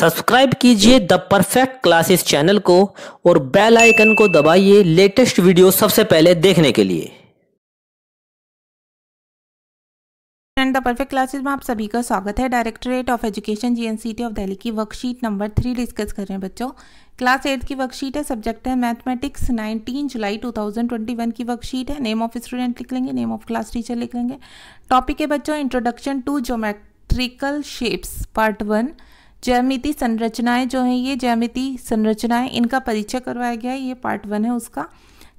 subscribe कीजिए the perfect classes channel को और बेल आइकन को दबाइए लेटेस्ट वीडियो सबसे पहले देखने के लिए द परफेक्ट क्लासेस में आप सभी का स्वागत है directorate of education GNCT of Delhi की वर्कशीट नंबर थ्री डिस्कस कर रहे हैं बच्चों क्लास एट की वर्कशीट है सब्जेक्ट है मैथमेटिक्स 19 जुलाई 2021 की वर्कशीट है नेम ऑफ स्टूडेंट लिख लेंगे नेम ऑफ क्लास टीचर लिख लेंगे टॉपिक है बच्चों introduction to geometrical shapes part one ज्यामिति संरचनाएं जो हैं ये ज्यामिति संरचनाएं इनका परिचय करवाया गया है ये पार्ट वन है उसका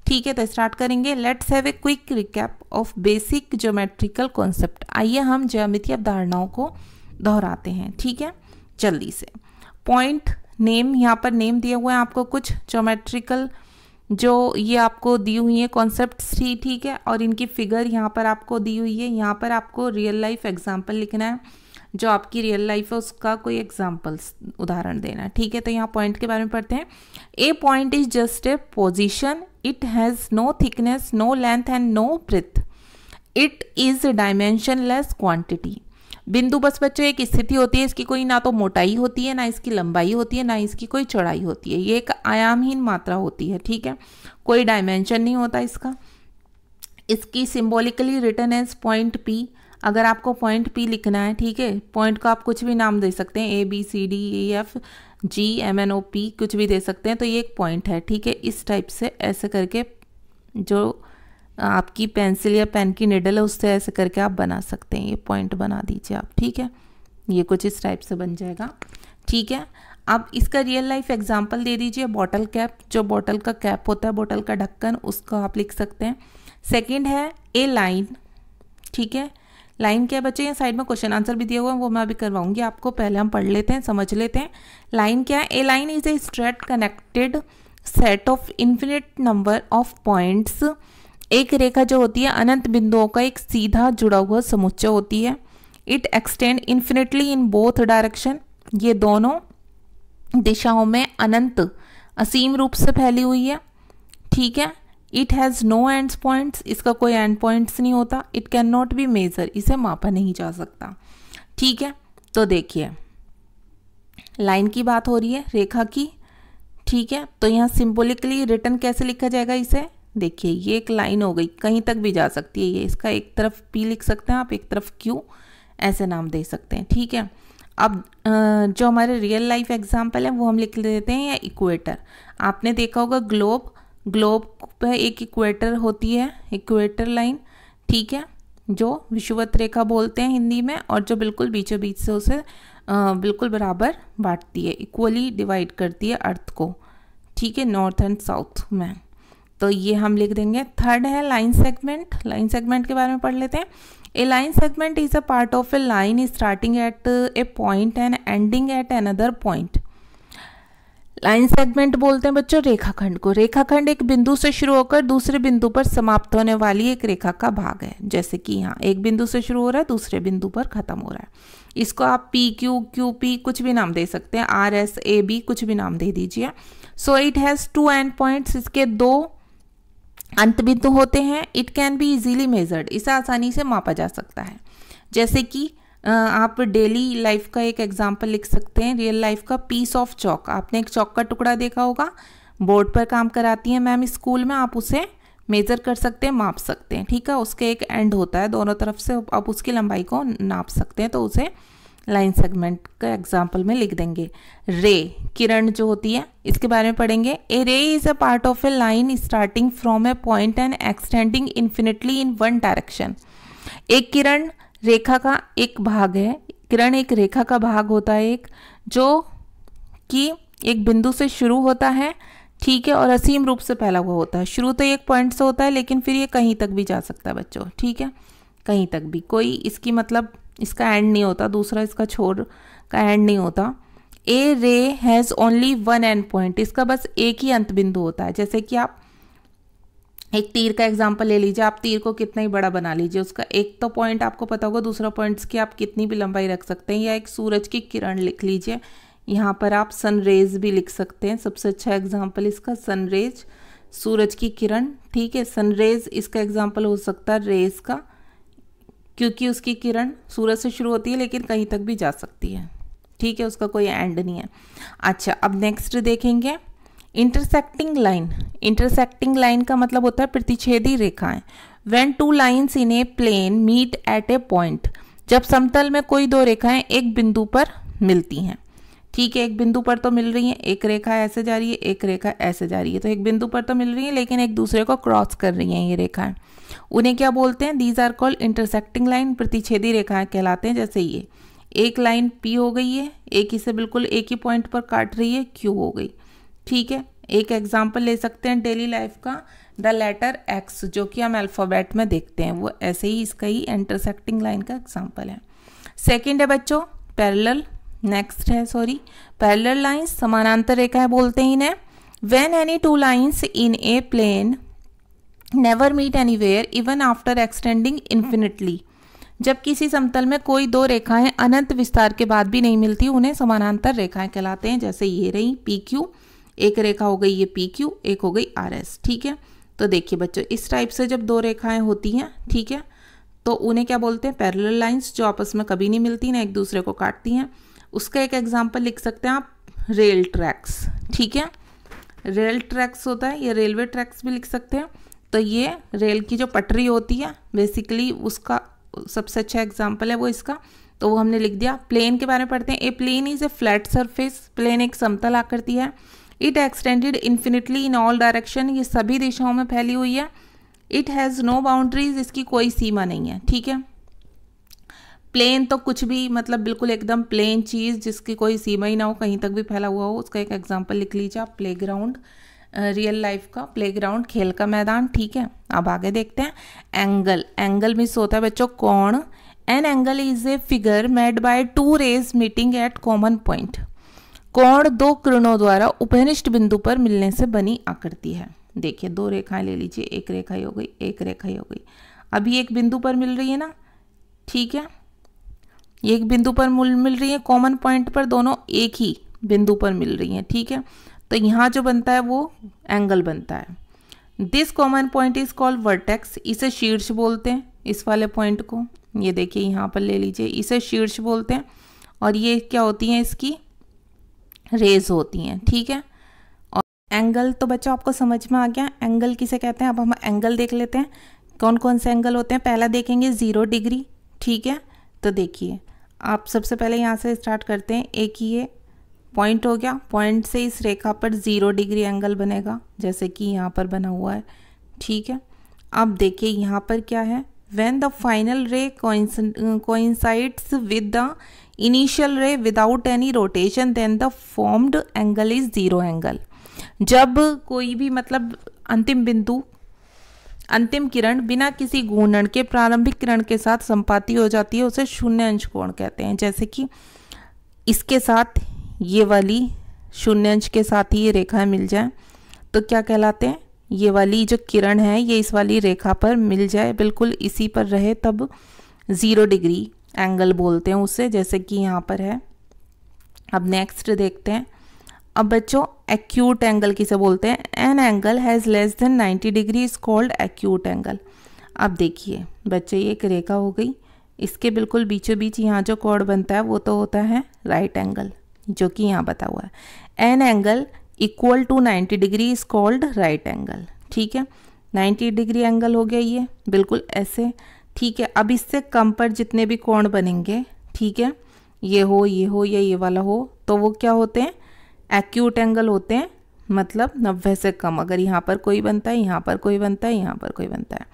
ठीक है तो स्टार्ट करेंगे let's have a quick recap of basic geometrical concept आइए हम ज्यामिति अवधारणाओं को दोहराते हैं ठीक है जल्दी से पॉइंट नेम यहाँ पर नेम दिए हुए हैं आपको कुछ ज्योमेट्रिकल जो ये आपको दी हुई है कॉन्सेप्ट थी ठीक है और इनकी फिगर यहाँ पर आपको दी हुई है यहाँ पर आपको रियल लाइफ एग्जाम्पल लिखना है जो आपकी रियल लाइफ है उसका कोई एग्जाम्पल्स उदाहरण देना ठीक है तो यहाँ पॉइंट के बारे में पढ़ते हैं a point is just a position it has no thickness no length and no breadth it is dimensionless quantity बिंदु बस बच्चों एक स्थिति होती है इसकी कोई ना तो मोटाई होती है ना इसकी लंबाई होती है ना इसकी कोई चौड़ाई होती है ये एक आयामहीन मात्रा होती है ठीक है कोई डायमेंशन नहीं होता इसका इसकी symbolically written as point P अगर आपको पॉइंट पी लिखना है ठीक है पॉइंट को आप कुछ भी नाम दे सकते हैं A B C D E F G M N O P कुछ भी दे सकते हैं तो ये एक पॉइंट है ठीक है इस टाइप से ऐसे करके जो आपकी पेंसिल या पेन की निडल है उससे ऐसे करके आप बना सकते हैं ये पॉइंट बना दीजिए आप ठीक है ये कुछ इस टाइप से बन जाएगा ठीक है अब इसका रियल लाइफ एग्जाम्पल दे दीजिए बॉटल कैप जो बॉटल का कैप होता है बॉटल का ढक्कन उसको आप लिख सकते हैं सेकंड है ए लाइन ठीक है लाइन क्या बच्चे यहाँ साइड में क्वेश्चन आंसर भी दिया हुआ है वो मैं अभी करवाऊंगी आपको पहले हम पढ़ लेते हैं समझ लेते हैं लाइन क्या है a line is a straight connected set of infinite number of points एक रेखा जो होती है अनंत बिंदुओं का एक सीधा जुड़ा हुआ समुच्चय होती है it extend infinitely in both direction ये दोनों दिशाओं में अनंत असीम रूप से फैली हुई है ठीक है it has no end points इसका कोई एंड पॉइंट्स नहीं होता it can not be measure इसे मापा नहीं जा सकता ठीक है तो देखिए लाइन की बात हो रही है रेखा की ठीक है तो यहाँ सिंबोलिकली रिटर्न कैसे लिखा जाएगा इसे देखिए ये एक लाइन हो गई कहीं तक भी जा सकती है ये इसका एक तरफ पी लिख सकते हैं आप एक तरफ क्यू ऐसे नाम दे सकते हैं ठीक है अब जो हमारे रियल लाइफ एग्जाम्पल है वो हम लिख लेते हैं या इक्वेटर आपने देखा होगा ग्लोब ग्लोब पे एक इक्वेटर होती है इक्वेटर लाइन ठीक है जो विषुवत रेखा बोलते हैं हिंदी में और जो बिल्कुल बीचों बीच से उसे बिल्कुल बराबर बांटती है इक्वली डिवाइड करती है अर्थ को ठीक है नॉर्थ एंड साउथ में तो ये हम लिख देंगे थर्ड है लाइन सेगमेंट लाइन सेगमेंट के बारे में पढ़ लेते हैं a line segment is a part of a line starting at a point and ending at another point line segment बोलते हैं बच्चों रेखाखंड को रेखाखंड एक बिंदु से शुरू होकर दूसरे बिंदु पर समाप्त होने वाली एक रेखा का भाग है जैसे कि यहाँ एक बिंदु से शुरू हो रहा है दूसरे बिंदु पर खत्म हो रहा है इसको आप पी क्यू क्यू पी कुछ भी नाम दे सकते हैं आर एस ए बी कुछ भी नाम दे दीजिए so it has two end points इसके दो अंत बिंदु होते हैं it can be easily measured इसे आसानी से मापा जा सकता है जैसे कि आप डेली लाइफ का एक एग्जाम्पल लिख सकते हैं रियल लाइफ का पीस ऑफ चौक आपने एक चौक का टुकड़ा देखा होगा बोर्ड पर काम कराती हैं मैम स्कूल में आप उसे मेज़र कर सकते हैं माप सकते हैं ठीक है उसके एक एंड होता है दोनों तरफ से आप उसकी लंबाई को नाप सकते हैं तो उसे लाइन सेगमेंट का एग्जाम्पल में लिख देंगे रे किरण जो होती है इसके बारे में पढ़ेंगे a ray is a part of a line starting from a point and extending infinitely in one direction एक किरण रेखा का एक भाग है किरण एक रेखा का भाग होता है एक जो कि एक बिंदु से शुरू होता है ठीक है और असीम रूप से फैला हुआ होता है शुरू तो एक पॉइंट से होता है लेकिन फिर ये कहीं तक भी जा सकता है बच्चों ठीक है कहीं तक भी कोई इसकी मतलब इसका एंड नहीं होता दूसरा इसका छोर का एंड नहीं होता a ray has only one end point इसका बस एक ही अंत बिंदु होता है जैसे कि आप एक तीर का एग्जाम्पल ले लीजिए आप तीर को कितना ही बड़ा बना लीजिए उसका एक तो पॉइंट आपको पता होगा दूसरा पॉइंट की आप कितनी भी लंबाई रख सकते हैं या एक सूरज की किरण लिख लीजिए यहाँ पर आप सनरेज भी लिख सकते हैं सबसे अच्छा एग्जाम्पल इसका सनरेज सूरज की किरण ठीक है सनरेज इसका एग्जाम्पल हो सकता है रेज का क्योंकि उसकी किरण सूरज से शुरू होती है लेकिन कहीं तक भी जा सकती है ठीक है उसका कोई एंड नहीं है अच्छा अब नेक्स्ट देखेंगे इंटरसेक्टिंग लाइन इंटरसेक्टिंग लाइन का मतलब होता है प्रतिच्छेदी रेखाएं when two lines in a plane meet at a point जब समतल में कोई दो रेखाएं एक बिंदु पर मिलती हैं ठीक है एक बिंदु पर तो मिल रही है एक रेखा ऐसे जा रही है एक रेखा ऐसे जा रही है तो एक बिंदु पर तो मिल रही है लेकिन एक दूसरे को क्रॉस कर रही हैं ये रेखाएं उन्हें क्या बोलते हैं these are called intersecting line प्रतिच्छेदी रेखाएं कहलाते हैं जैसे ये एक लाइन पी हो गई है एक इसे बिल्कुल एक ही पॉइंट पर काट रही है क्यू हो गई ठीक है एक एग्जाम्पल ले सकते हैं डेली लाइफ का द लेटर एक्स जो कि हम अल्फ़ाबेट में देखते हैं वो ऐसे ही इसका ही इंटरसेक्टिंग लाइन का एग्जाम्पल है सेकेंड है बच्चों पैरल नेक्स्ट है सॉरी पैरल लाइन्स समानांतर रेखा है बोलते ही इन्हें when any two lines in a plane never meet anywhere even after extending infinitely जब किसी समतल में कोई दो रेखाएं अनंत विस्तार के बाद भी नहीं मिलती उन्हें समानांतर रेखाएं कहलाते हैं जैसे ये रही पी क्यू एक रेखा हो गई ये पी क्यू एक हो गई आर एस ठीक है तो देखिए बच्चों इस टाइप से जब दो रेखाएं होती हैं ठीक है तो उन्हें क्या बोलते हैं पैरल लाइन्स जो आपस में कभी नहीं मिलती ना एक दूसरे को काटती हैं उसका एक एग्जाम्पल लिख सकते हैं आप रेल ट्रैक्स ठीक है रेल ट्रैक्स होता है या रेलवे ट्रैक्स भी लिख सकते हैं तो ये रेल की जो पटरी होती है बेसिकली उसका सबसे अच्छा एग्जाम्पल है वो इसका तो वो हमने लिख दिया प्लेन के बारे में पढ़ते हैं a plane is a flat surface plane एक समतल आकृति है it extended infinitely in all direction ये सभी दिशाओं में फैली हुई है इट हैज़ नो बाउंड्रीज इसकी कोई सीमा नहीं है ठीक है प्लेन तो कुछ भी मतलब बिल्कुल एकदम प्लेन चीज़ जिसकी कोई सीमा ही ना हो कहीं तक भी फैला हुआ हो उसका एक एग्जाम्पल लिख लीजिए आप प्ले ग्राउंड रियल लाइफ का ग्राउंड खेल का मैदान ठीक है अब आगे देखते हैं एंगल एंगल मिस होता है बच्चों कौन an angle is a figure made by two rays meeting at common point कोण दो किरणों द्वारा उपनिष्ठ बिंदु पर मिलने से बनी आकृति है देखिए दो रेखाएं ले लीजिए एक रेखा ही हो गई एक रेखा ही हो गई अभी एक बिंदु पर मिल रही है ना ठीक है एक बिंदु पर मिल रही है कॉमन पॉइंट पर दोनों एक ही बिंदु पर मिल रही हैं ठीक है तो यहाँ जो बनता है वो एंगल बनता है this common point is called vertex इसे शीर्ष बोलते हैं इस वाले पॉइंट को ये देखिए यहाँ पर ले लीजिए इसे शीर्ष बोलते हैं और ये क्या होती है इसकी रेज होती हैं ठीक है और एंगल तो बच्चों आपको समझ में आ गया एंगल किसे कहते हैं अब हम एंगल देख लेते हैं कौन कौन से एंगल होते हैं पहला देखेंगे ज़ीरो डिग्री ठीक है तो देखिए आप सबसे पहले यहाँ से स्टार्ट करते हैं एक ही ये पॉइंट हो गया पॉइंट से इस रेखा पर ज़ीरो डिग्री एंगल बनेगा जैसे कि यहाँ पर बना हुआ है ठीक है अब देखिए यहाँ पर क्या है when the final ray coincides with the initial ray without any rotation then the formed angle is zero angle जब कोई भी मतलब अंतिम बिंदु अंतिम किरण बिना किसी घूर्णन के प्रारंभिक किरण के साथ संपाति हो जाती है उसे शून्य अंश कोण कहते हैं जैसे कि इसके साथ ये वाली शून्य अंश के साथ ही ये रेखाएं मिल जाए तो क्या कहलाते हैं ये वाली जो किरण है ये इस वाली रेखा पर मिल जाए बिल्कुल इसी पर रहे तब ज़ीरो डिग्री एंगल बोलते हैं उसे जैसे कि यहाँ पर है अब नेक्स्ट देखते हैं अब बच्चों एक्यूट एंगल किसे बोलते हैं an angle has less than 90 degree is called acute angle अब देखिए बच्चे ये एक रेखा हो गई इसके बिल्कुल बीचों बीच यहाँ जो कॉर्ड बनता है वो तो होता है राइट right एंगल जो कि यहाँ बता हुआ है an angle equal to 90 degree is called right angle ठीक है 90 डिग्री एंगल हो गया ये बिल्कुल ऐसे ठीक है अब इससे कम पर जितने भी कोण बनेंगे ठीक है ये हो ये हो या ये वाला हो तो वो क्या होते हैं एक्यूट एंगल होते हैं मतलब नब्बे से कम अगर यहाँ पर कोई बनता है यहाँ पर कोई बनता है यहाँ पर कोई बनता है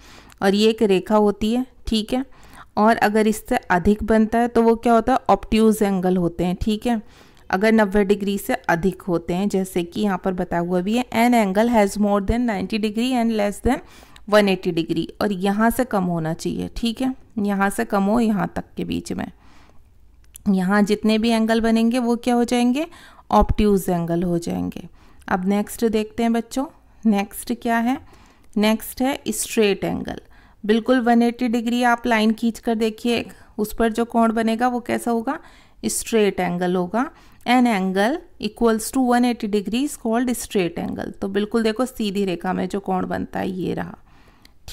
और ये एक रेखा होती है ठीक है और अगर इससे अधिक बनता है तो वो क्या होता है ऑप्ट्यूज एंगल होते हैं ठीक है अगर 90 डिग्री से अधिक होते हैं जैसे कि यहाँ पर बताया हुआ भी है an angle has more than 90 degree and less than 180 degree और यहाँ से कम होना चाहिए ठीक है यहाँ से कम हो यहाँ तक के बीच में यहाँ जितने भी एंगल बनेंगे वो क्या हो जाएंगे ऑप्ट्यूज एंगल हो जाएंगे अब नेक्स्ट देखते हैं बच्चों नेक्स्ट क्या है नेक्स्ट है स्ट्रेट एंगल बिल्कुल 180 डिग्री आप लाइन खींच कर देखिए उस पर जो कोण बनेगा वो कैसा होगा स्ट्रेट एंगल होगा an angle equals to 180 degree is called straight angle तो बिल्कुल देखो सीधी रेखा में जो कोण बनता है ये रहा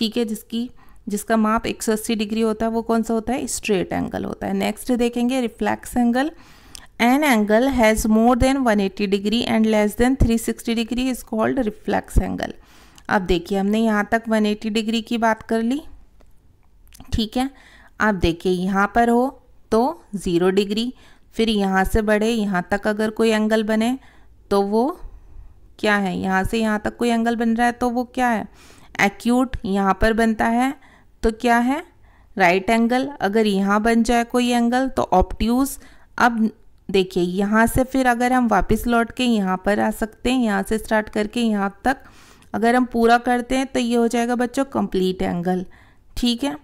ठीक है जिसकी जिसका माप एक डिग्री होता है वो कौन सा होता है स्ट्रेट एंगल होता है नेक्स्ट देखेंगे reflex angle an angle has more than 180 degree and less than 360 degree is called reflex angle अब देखिए हमने यहाँ तक 180 डिग्री की बात कर ली ठीक है अब देखिए यहाँ पर हो तो ज़ीरो डिग्री फिर यहाँ से बढ़े यहाँ तक अगर कोई एंगल बने तो वो क्या है यहाँ से यहाँ तक कोई एंगल बन रहा है तो वो क्या है एक्यूट यहाँ पर बनता है तो क्या है राइट right एंगल अगर यहाँ बन जाए कोई एंगल तो ऑप्ट्यूज अब देखिए यहाँ से फिर अगर हम वापस लौट के यहाँ पर आ सकते हैं यहाँ से स्टार्ट करके यहाँ तक अगर हम पूरा करते हैं तो ये हो जाएगा बच्चों कंप्लीट एंगल ठीक है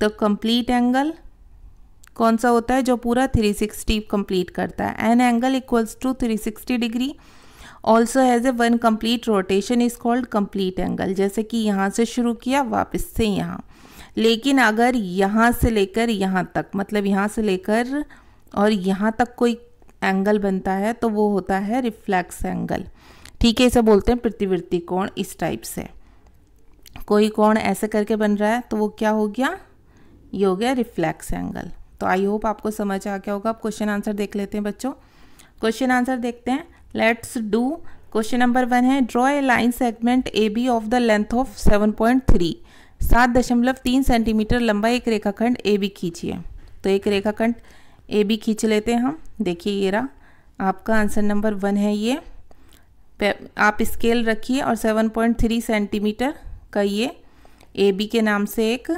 तो कंप्लीट एंगल कौन सा होता है जो पूरा 360 कंप्लीट करता है an angle equals to 360 degree also has a one complete rotation is called complete angle जैसे कि यहाँ से शुरू किया वापस से यहाँ लेकिन अगर यहाँ से लेकर यहाँ तक मतलब यहाँ से लेकर और यहाँ तक कोई एंगल बनता है तो वो होता है रिफ्लैक्स एंगल ठीक है इसे बोलते हैं प्रतिवृत्ति कोण इस टाइप से कोई कोण ऐसे करके बन रहा है तो वो क्या हो गया ये हो गया रिफ्लैक्स एंगल तो आई होप आपको समझ आ गया होगा आप क्वेश्चन आंसर देख लेते हैं बच्चों क्वेश्चन आंसर देखते हैं let's do question number one है draw a line segment A B of the length of seven point three सात दशमलव तीन सेंटीमीटर लंबा एक रेखाखंड ए बी खींचिए तो एक रेखाखंड ए बी खींच लेते हैं हम देखिए ये रहा आपका आंसर नंबर वन है ये आप स्केल रखिए और सेवन पॉइंट थ्री सेंटीमीटर का ये ए बी के नाम से एक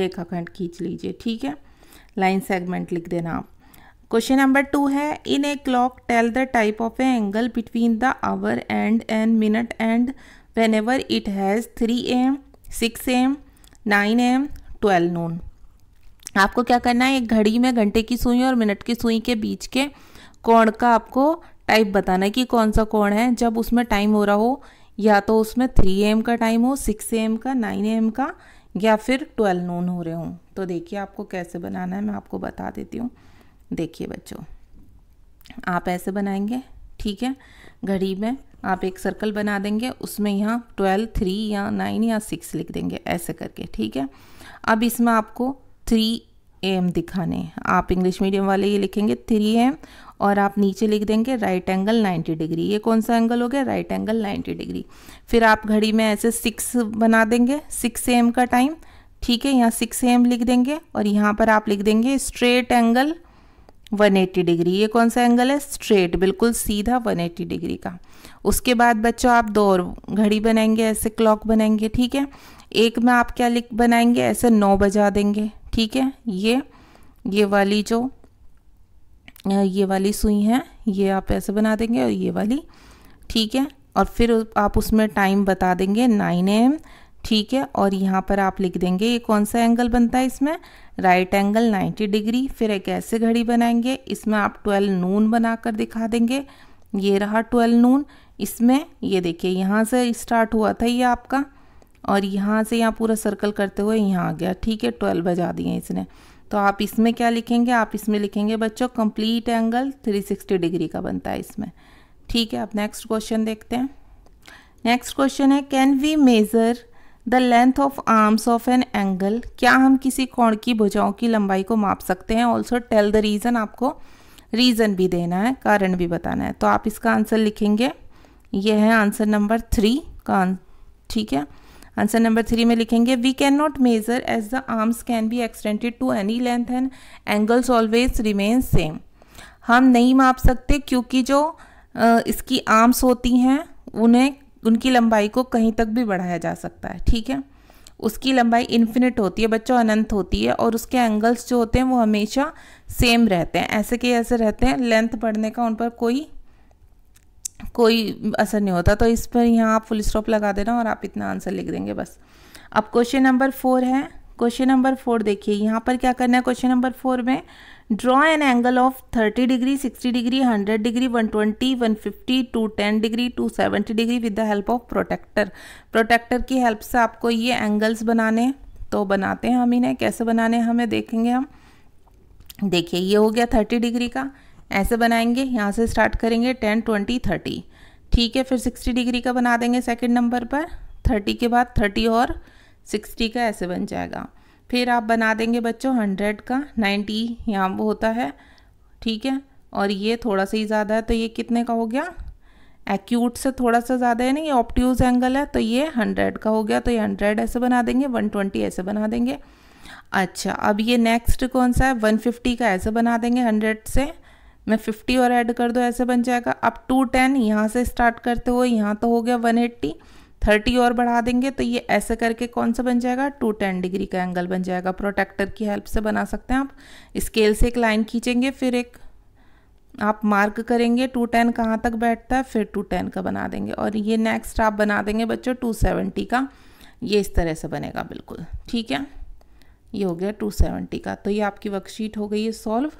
रेखाखंड खींच लीजिए ठीक है लाइन सेगमेंट लिख देना आप क्वेश्चन नंबर टू है in a clock tell the type of a angle between the hour hand and minute hand whenever it has three M six M nine M twelve noon आपको क्या करना है एक घड़ी में घंटे की सुई और मिनट की सुई के बीच के कोण का आपको टाइप बताना है कि कौन सा कोण है जब उसमें टाइम हो रहा हो या तो उसमें थ्री एम का टाइम हो सिक्स एम का नाइन एम का या फिर ट्वेल्व नून हो रहे हों तो देखिए आपको कैसे बनाना है मैं आपको बता देती हूँ देखिए बच्चों आप ऐसे बनाएंगे ठीक है घड़ी में आप एक सर्कल बना देंगे उसमें यहाँ ट्वेल्व थ्री या नाइन या सिक्स लिख देंगे ऐसे करके ठीक है अब इसमें आपको थ्री एम दिखाने आप इंग्लिश मीडियम वाले ये लिखेंगे थ्री एम और आप नीचे लिख देंगे राइट एंगल नाइन्टी डिग्री ये कौन सा एंगल हो गया राइट एंगल नाइन्टी डिग्री फिर आप घड़ी में ऐसे सिक्स बना देंगे सिक्स एम का टाइम ठीक है यहाँ सिक्स एम लिख देंगे और यहाँ पर आप लिख देंगे स्ट्रेट एंगल 180 डिग्री ये कौन सा एंगल है स्ट्रेट बिल्कुल सीधा 180 डिग्री का उसके बाद बच्चों आप दो और घड़ी बनाएंगे ऐसे क्लॉक बनाएंगे ठीक है एक में आप क्या लिख बनाएंगे ऐसे नौ बजा देंगे ठीक है ये ये वाली जो ये वाली सुई है ये आप ऐसे बना देंगे और ये वाली ठीक है और फिर आप उसमें टाइम बता देंगे नाइन एम ठीक है और यहाँ पर आप लिख देंगे ये कौन सा एंगल बनता है इसमें राइट एंगल 90 डिग्री फिर एक ऐसे घड़ी बनाएंगे इसमें आप 12 नून बनाकर दिखा देंगे ये रहा 12 नून इसमें ये देखिए यहाँ से स्टार्ट हुआ था ये आपका और यहाँ से यहाँ पूरा सर्कल करते हुए यहाँ आ गया ठीक है ट्वेल्व बजा दिए इसने तो आप इसमें क्या लिखेंगे आप इसमें लिखेंगे बच्चों कंप्लीट एंगल 360 डिग्री का बनता है इसमें ठीक है आप नेक्स्ट क्वेश्चन देखते हैं नेक्स्ट क्वेश्चन है can we measure the length of arms of an angle क्या हम किसी कोण की भुजाओं की लंबाई को माप सकते हैं ऑल्सो टेल द रीज़न आपको रीज़न भी देना है कारण भी बताना है तो आप इसका आंसर लिखेंगे यह है आंसर नंबर थ्री का ठीक है आंसर नंबर थ्री में लिखेंगे we can not measure as the arms can be extended to any length and angles always remain same हम नहीं माप सकते क्योंकि जो इसकी आर्म्स होती हैं उन्हें उनकी लंबाई को कहीं तक भी बढ़ाया जा सकता है ठीक है उसकी लंबाई इन्फिनिट होती है बच्चों अनंत होती है और उसके एंगल्स जो होते हैं वो हमेशा सेम रहते हैं ऐसे के ऐसे रहते हैं लेंथ बढ़ने का उन पर कोई कोई असर नहीं होता तो इस पर यहाँ आप फुल स्टॉप लगा देना और आप इतना आंसर लिख देंगे बस अब क्वेश्चन नंबर फोर है क्वेश्चन नंबर फोर देखिए यहाँ पर क्या करना है क्वेश्चन नंबर फोर में draw an angle of thirty degree sixty degree hundred degree one one twenty fifty two ten degree two seventy degree with the help of protractor protractor की help से आपको ये एंगल्स बनाने तो बनाते हैं हम इन्हें कैसे बनाने हमें देखेंगे हम देखिए ये हो गया थर्टी डिग्री का ऐसे बनाएंगे यहाँ से स्टार्ट करेंगे टेन ट्वेंटी थर्टी ठीक है फिर सिक्सटी डिग्री का बना देंगे सेकेंड नंबर पर थर्टी के बाद थर्टी और सिक्सटी का ऐसे बन जाएगा फिर आप बना देंगे बच्चों हंड्रेड का नाइन्टी यहाँ वो होता है ठीक है और ये थोड़ा सा ही ज़्यादा है तो ये कितने का हो गया एक्यूट से थोड़ा सा ज़्यादा है ना ये ऑप्टिज एंगल है तो ये हंड्रेड का हो गया तो ये हंड्रेड ऐसे बना देंगे वन ट्वेंटी ऐसे बना देंगे अच्छा अब ये नेक्स्ट कौन सा है वन फिफ्टी का ऐसे बना देंगे हंड्रेड से मैं फिफ्टी और ऐड कर दो ऐसे बन जाएगा अब टू टेन यहाँ से स्टार्ट करते हुए यहाँ तो हो गया वन एट्टी थर्टी और बढ़ा देंगे तो ये ऐसे करके कौन सा बन जाएगा टू टेन डिग्री का एंगल बन जाएगा प्रोटेक्टर की हेल्प से बना सकते हैं आप स्केल से एक लाइन खींचेंगे फिर एक आप मार्क करेंगे टू टेन कहाँ तक बैठता है फिर टू टेन का बना देंगे और ये नेक्स्ट आप बना देंगे बच्चों टू सेवेंटी का ये इस तरह से बनेगा बिल्कुल ठीक है ये हो गया टू सेवेंटी का तो ये आपकी वर्कशीट हो गई है सॉल्व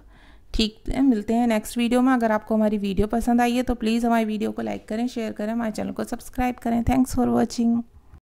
ठीक है मिलते हैं नेक्स्ट वीडियो में अगर आपको हमारी वीडियो पसंद आई है तो प्लीज़ हमारी वीडियो को लाइक करें शेयर करें हमारे चैनल को सब्सक्राइब करें थैंक्स फॉर वॉचिंग